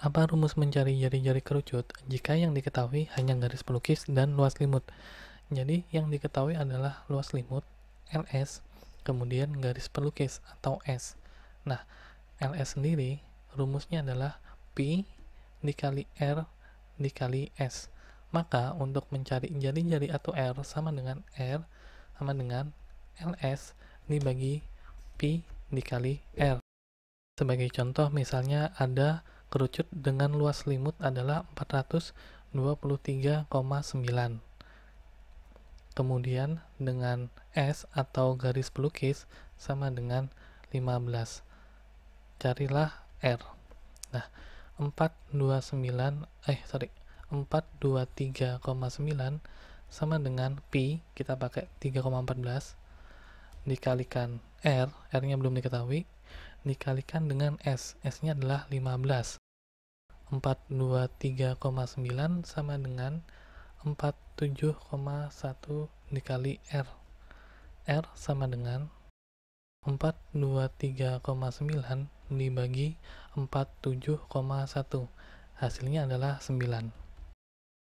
Apa rumus mencari jari-jari kerucut jika yang diketahui hanya garis pelukis dan luas limut? Jadi, yang diketahui adalah luas limut, LS, kemudian garis pelukis atau S. Nah, LS sendiri rumusnya adalah P dikali R dikali S. Maka, untuk mencari jari-jari atau R sama dengan R sama dengan LS dibagi P dikali R. Sebagai contoh, misalnya ada kerucut dengan luas selimut adalah 423,9. Kemudian dengan S atau garis pelukis sama dengan 15. Carilah R. Nah, 429 eh sorry 423,9 sama dengan pi kita pakai 3,14 dikalikan R, R-nya belum diketahui, dikalikan dengan S. S-nya adalah 15. 423,9 sama dengan 47,1 dikali R. R sama dengan 423,9 dibagi 47,1. Hasilnya adalah 9.